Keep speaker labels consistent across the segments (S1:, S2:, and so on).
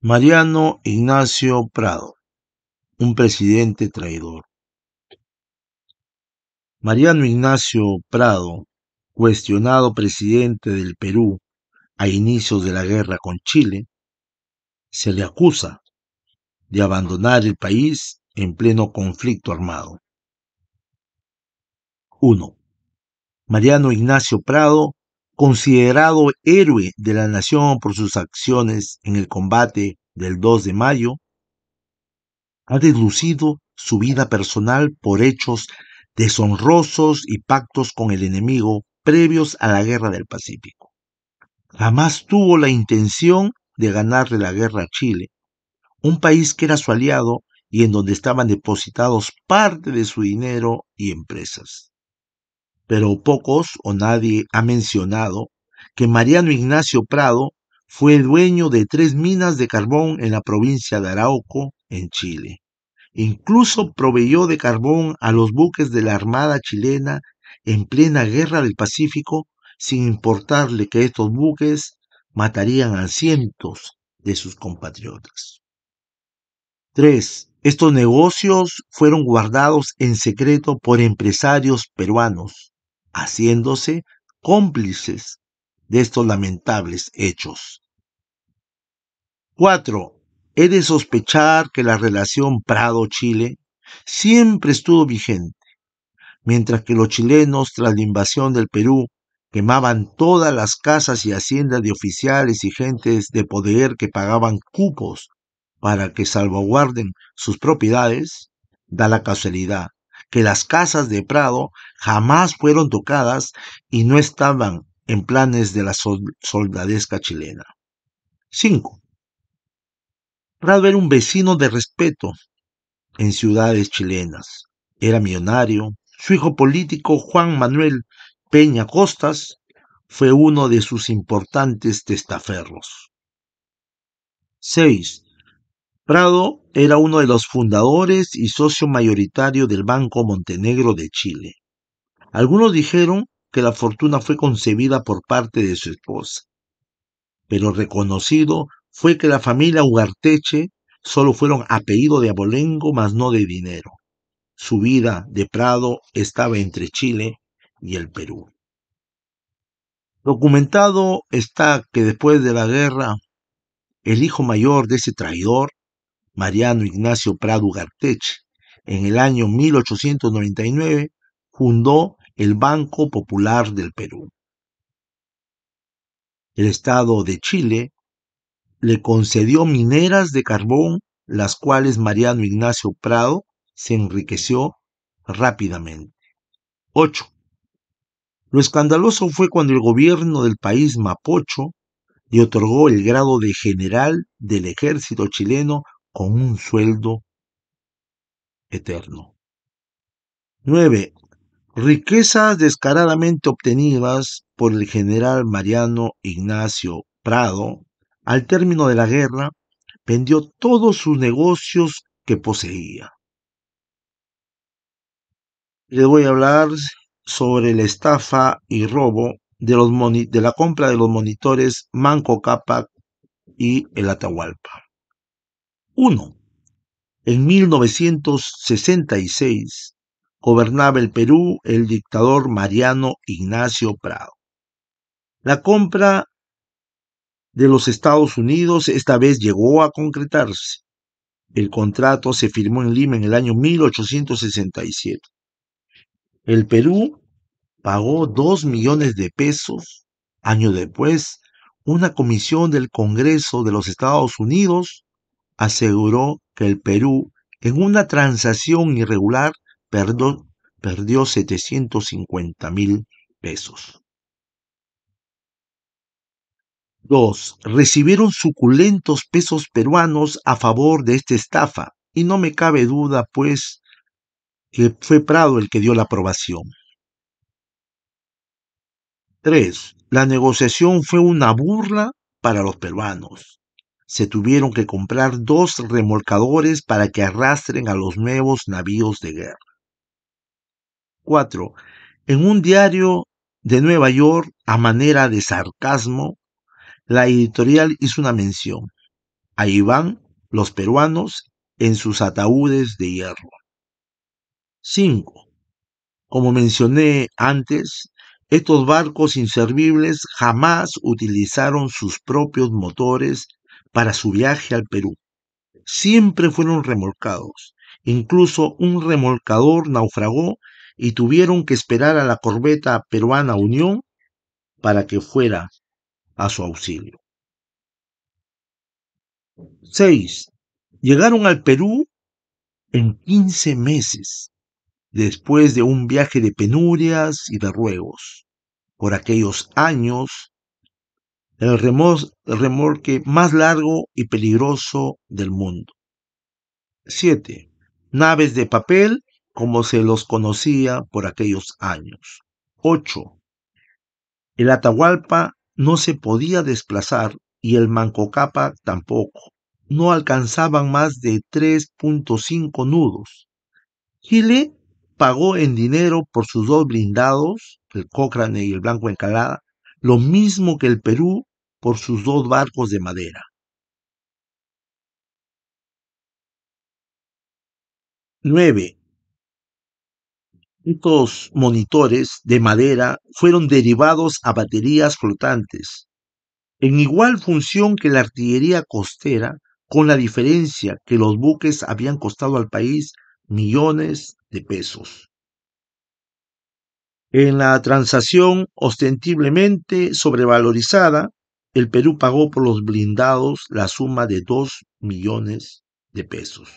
S1: Mariano Ignacio Prado, un presidente traidor. Mariano Ignacio Prado, cuestionado presidente del Perú a inicios de la guerra con Chile, se le acusa de abandonar el país en pleno conflicto armado. 1. Mariano Ignacio Prado Considerado héroe de la nación por sus acciones en el combate del 2 de mayo, ha deslucido su vida personal por hechos deshonrosos y pactos con el enemigo previos a la guerra del Pacífico. Jamás tuvo la intención de ganarle la guerra a Chile, un país que era su aliado y en donde estaban depositados parte de su dinero y empresas pero pocos o nadie ha mencionado que Mariano Ignacio Prado fue dueño de tres minas de carbón en la provincia de Arauco, en Chile. Incluso proveyó de carbón a los buques de la Armada chilena en plena guerra del Pacífico, sin importarle que estos buques matarían a cientos de sus compatriotas. 3. Estos negocios fueron guardados en secreto por empresarios peruanos, haciéndose cómplices de estos lamentables hechos. 4. He de sospechar que la relación Prado-Chile siempre estuvo vigente, mientras que los chilenos tras la invasión del Perú quemaban todas las casas y haciendas de oficiales y gentes de poder que pagaban cupos para que salvaguarden sus propiedades, da la casualidad que las casas de Prado jamás fueron tocadas y no estaban en planes de la soldadesca chilena. 5. Prado era un vecino de respeto en ciudades chilenas. Era millonario. Su hijo político, Juan Manuel Peña Costas, fue uno de sus importantes testaferros. 6. Prado era uno de los fundadores y socio mayoritario del Banco Montenegro de Chile. Algunos dijeron que la fortuna fue concebida por parte de su esposa, pero reconocido fue que la familia Ugarteche solo fueron apellido de abolengo, mas no de dinero. Su vida de Prado estaba entre Chile y el Perú. Documentado está que después de la guerra, el hijo mayor de ese traidor Mariano Ignacio Prado Ugarteche. En el año 1899 fundó el Banco Popular del Perú. El Estado de Chile le concedió mineras de carbón, las cuales Mariano Ignacio Prado se enriqueció rápidamente. 8. Lo escandaloso fue cuando el gobierno del país mapocho le otorgó el grado de general del ejército chileno con un sueldo eterno. 9. Riquezas descaradamente obtenidas por el general Mariano Ignacio Prado, al término de la guerra, vendió todos sus negocios que poseía. Les voy a hablar sobre la estafa y robo de, los de la compra de los monitores Manco Cápac y el Atahualpa. 1. En 1966 gobernaba el Perú el dictador Mariano Ignacio Prado. La compra de los Estados Unidos esta vez llegó a concretarse. El contrato se firmó en Lima en el año 1867. El Perú pagó 2 millones de pesos. Año después, una comisión del Congreso de los Estados Unidos aseguró que el Perú, en una transacción irregular, perdió, perdió 750 mil pesos. 2. Recibieron suculentos pesos peruanos a favor de esta estafa, y no me cabe duda, pues, que fue Prado el que dio la aprobación. 3. La negociación fue una burla para los peruanos se tuvieron que comprar dos remolcadores para que arrastren a los nuevos navíos de guerra. 4. En un diario de Nueva York, a manera de sarcasmo, la editorial hizo una mención. Ahí van los peruanos en sus ataúdes de hierro. 5. Como mencioné antes, estos barcos inservibles jamás utilizaron sus propios motores para su viaje al Perú. Siempre fueron remolcados. Incluso un remolcador naufragó y tuvieron que esperar a la corbeta peruana Unión para que fuera a su auxilio. 6. Llegaron al Perú en 15 meses, después de un viaje de penurias y de ruegos. Por aquellos años, el, remolque más largo y peligroso del mundo. 7. Naves de papel como se los conocía por aquellos años. 8. El Atahualpa no se podía desplazar y el Mancocapa tampoco. No alcanzaban más de 3.5 nudos. Chile pagó en dinero por sus dos blindados, el Cochrane y el Blanco Encalada, lo mismo que el Perú por sus dos barcos de madera. 9. Estos monitores de madera fueron derivados a baterías flotantes, en igual función que la artillería costera, con la diferencia que los buques habían costado al país millones de pesos. En la transacción ostentiblemente sobrevalorizada, el Perú pagó por los blindados la suma de 2 millones de pesos.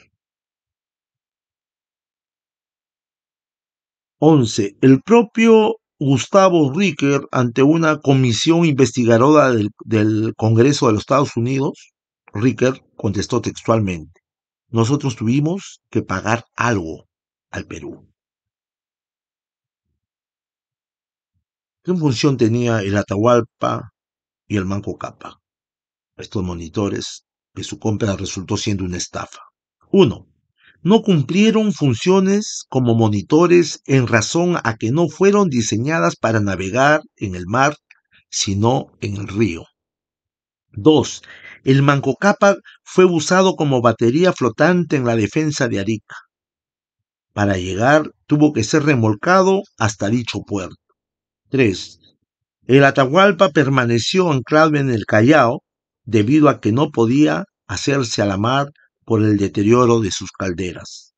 S1: 11. El propio Gustavo Ricker, ante una comisión investigadora del, Congreso de los Estados Unidos, Ricker contestó textualmente, nosotros tuvimos que pagar algo al Perú. ¿Qué función tenía el Atahualpa y el Manco Capa. Estos monitores, que su compra resultó siendo una estafa. 1. No cumplieron funciones como monitores en razón a que no fueron diseñadas para navegar en el mar, sino en el río. 2. El Manco Capa fue usado como batería flotante en la defensa de Arica. Para llegar tuvo que ser remolcado hasta dicho puerto. 3. El Atahualpa permaneció anclado en el Callao debido a que no podía hacerse a la mar por el deterioro de sus calderas.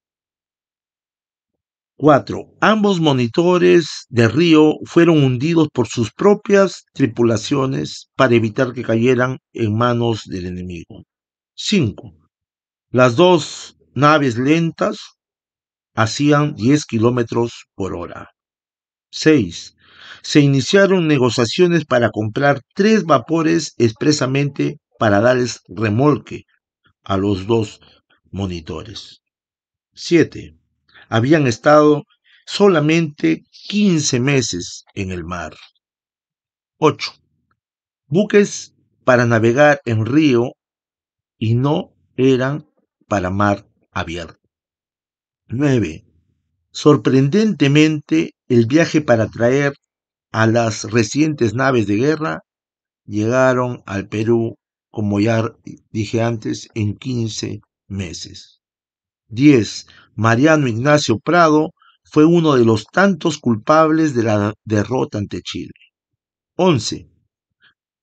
S1: 4. Ambos monitores de río fueron hundidos por sus propias tripulaciones para evitar que cayeran en manos del enemigo. 5. Las dos naves lentas hacían 10 kilómetros por hora. 6 se iniciaron negociaciones para comprar tres vapores expresamente para darles remolque a los dos monitores. 7. Habían estado solamente 15 meses en el mar. 8. Buques para navegar en río y no eran para mar abierto. 9. Sorprendentemente, el viaje para traer a las recientes naves de guerra llegaron al Perú, como ya dije antes, en 15 meses. 10. Mariano Ignacio Prado fue uno de los tantos culpables de la derrota ante Chile. 11.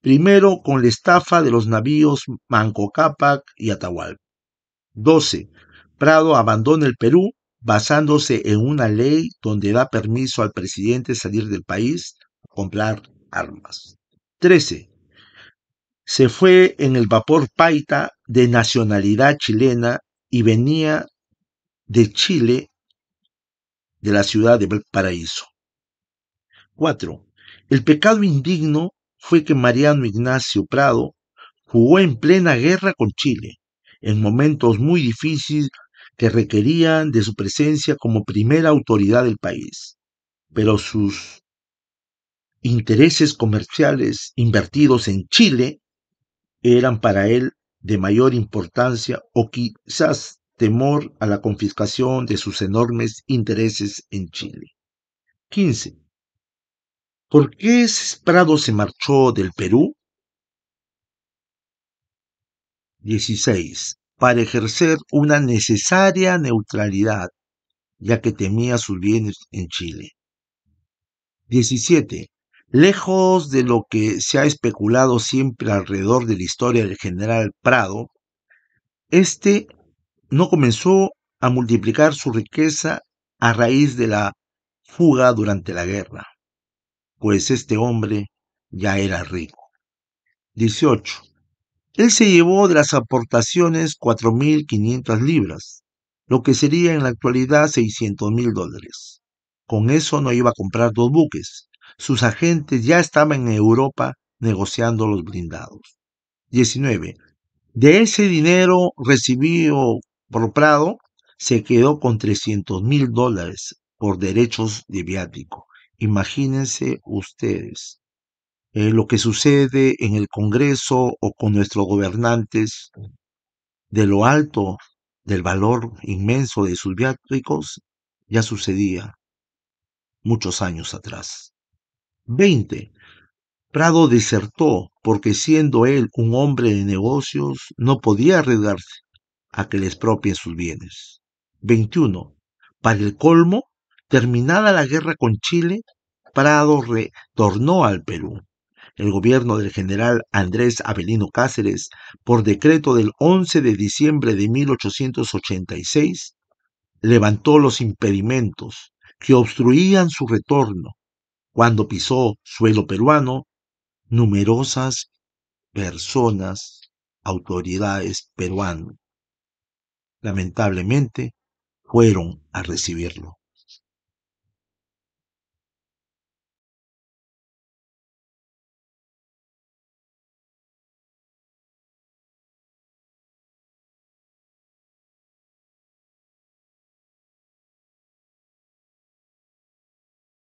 S1: Primero con la estafa de los navíos Manco Cápac y Atahualpa. 12. Prado abandona el Perú basándose en una ley donde da permiso al presidente salir del país a comprar armas. 13. Se fue en el vapor Paita de nacionalidad chilena y venía de Chile, de la ciudad de Valparaíso. 4. El pecado indigno fue que Mariano Ignacio Prado jugó en plena guerra con Chile, en momentos muy difíciles que requerían de su presencia como primera autoridad del país, pero sus intereses comerciales invertidos en Chile eran para él de mayor importancia o quizás temor a la confiscación de sus enormes intereses en Chile. 15. ¿Por qué Prado se marchó del Perú? 16 para ejercer una necesaria neutralidad, ya que temía sus bienes en Chile. 17. Lejos de lo que se ha especulado siempre alrededor de la historia del general Prado, este no comenzó a multiplicar su riqueza a raíz de la fuga durante la guerra, pues este hombre ya era rico. 18. Él se llevó de las aportaciones 4.500 libras, lo que sería en la actualidad mil dólares. Con eso no iba a comprar dos buques. Sus agentes ya estaban en Europa negociando los blindados. 19. De ese dinero recibido por Prado, se quedó con mil dólares por derechos de viático. Imagínense ustedes. Eh, lo que sucede en el Congreso o con nuestros gobernantes, de lo alto del valor inmenso de sus viáticos, ya sucedía muchos años atrás. 20. Prado desertó porque siendo él un hombre de negocios no podía arriesgarse a que les propien sus bienes. 21. Para el colmo, terminada la guerra con Chile, Prado retornó al Perú el gobierno del general Andrés Avelino Cáceres, por decreto del 11 de diciembre de 1886, levantó los impedimentos que obstruían su retorno cuando pisó suelo peruano numerosas personas, autoridades peruanas. Lamentablemente, fueron a recibirlo.